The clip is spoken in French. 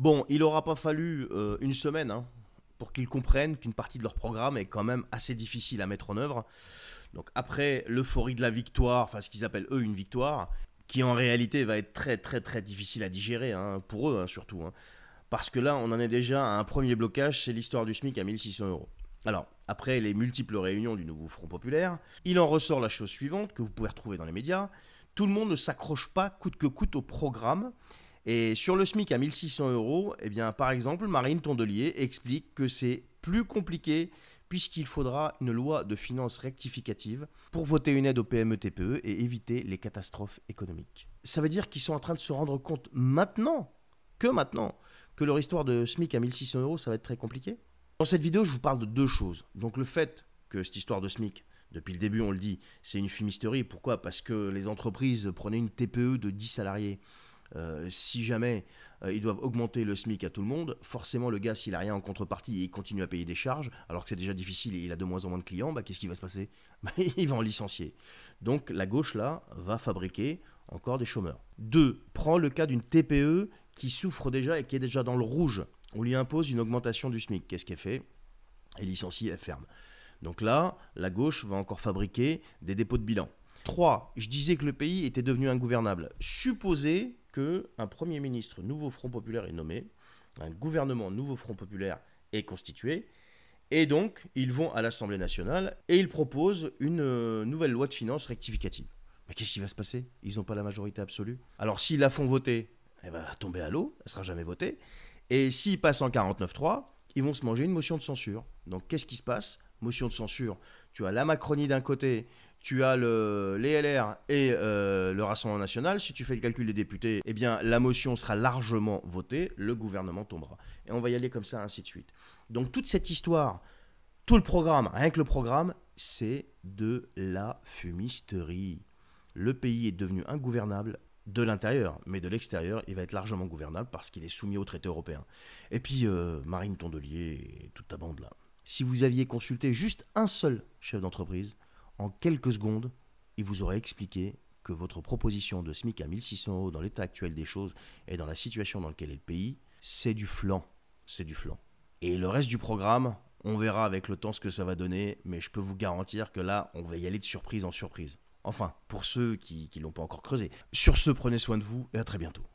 Bon, il n'aura pas fallu euh, une semaine hein, pour qu'ils comprennent qu'une partie de leur programme est quand même assez difficile à mettre en œuvre. Donc après l'euphorie de la victoire, enfin ce qu'ils appellent eux une victoire, qui en réalité va être très très très difficile à digérer, hein, pour eux hein, surtout. parce que là, on en est déjà à un premier blocage, c'est l'histoire du SMIC à 1600 euros. Alors, après les multiples réunions du nouveau Front Populaire, il en ressort la chose suivante, que vous pouvez retrouver dans les médias, tout le monde ne s'accroche pas coûte que coûte au programme, et sur le SMIC à 1600 euros, eh bien, par exemple, Marine Tondelier explique que c'est plus compliqué puisqu'il faudra une loi de finances rectificative pour voter une aide aux PME-TPE e et éviter les catastrophes économiques. Ça veut dire qu'ils sont en train de se rendre compte maintenant, que maintenant, que leur histoire de SMIC à 1600 euros, ça va être très compliqué. Dans cette vidéo, je vous parle de deux choses. Donc le fait que cette histoire de SMIC, depuis le début, on le dit, c'est une fumisterie. Pourquoi Parce que les entreprises prenaient une TPE de 10 salariés euh, si jamais euh, ils doivent augmenter le SMIC à tout le monde, forcément le gars, s'il n'a rien en contrepartie et il continue à payer des charges, alors que c'est déjà difficile et il a de moins en moins de clients, bah, qu'est-ce qui va se passer bah, Il va en licencier. Donc la gauche, là, va fabriquer encore des chômeurs. 2. Prends le cas d'une TPE qui souffre déjà et qui est déjà dans le rouge. On lui impose une augmentation du SMIC. Qu'est-ce qu'elle fait Elle licencie, elle ferme. Donc là, la gauche va encore fabriquer des dépôts de bilan. 3. Je disais que le pays était devenu ingouvernable. supposé qu'un Premier ministre nouveau Front Populaire est nommé, un gouvernement nouveau Front Populaire est constitué, et donc ils vont à l'Assemblée nationale et ils proposent une euh, nouvelle loi de finances rectificative. Mais qu'est-ce qui va se passer Ils n'ont pas la majorité absolue. Alors s'ils la font voter, elle eh ben, va tomber à l'eau, elle sera jamais votée. Et s'ils passent en 49-3, ils vont se manger une motion de censure. Donc qu'est-ce qui se passe Motion de censure. Tu as la Macronie d'un côté, tu as le, les LR et euh, le Rassemblement national. Si tu fais le calcul des députés, eh bien, la motion sera largement votée, le gouvernement tombera. Et on va y aller comme ça, ainsi de suite. Donc, toute cette histoire, tout le programme, rien que le programme, c'est de la fumisterie. Le pays est devenu ingouvernable de l'intérieur, mais de l'extérieur, il va être largement gouvernable parce qu'il est soumis au traité européen. Et puis, euh, Marine Tondelier et toute ta bande là. Si vous aviez consulté juste un seul chef d'entreprise, en quelques secondes, il vous aura expliqué que votre proposition de SMIC à 1600 euros dans l'état actuel des choses et dans la situation dans laquelle est le pays, c'est du flanc. C'est du flanc. Et le reste du programme, on verra avec le temps ce que ça va donner, mais je peux vous garantir que là, on va y aller de surprise en surprise. Enfin, pour ceux qui ne l'ont pas encore creusé. Sur ce, prenez soin de vous et à très bientôt.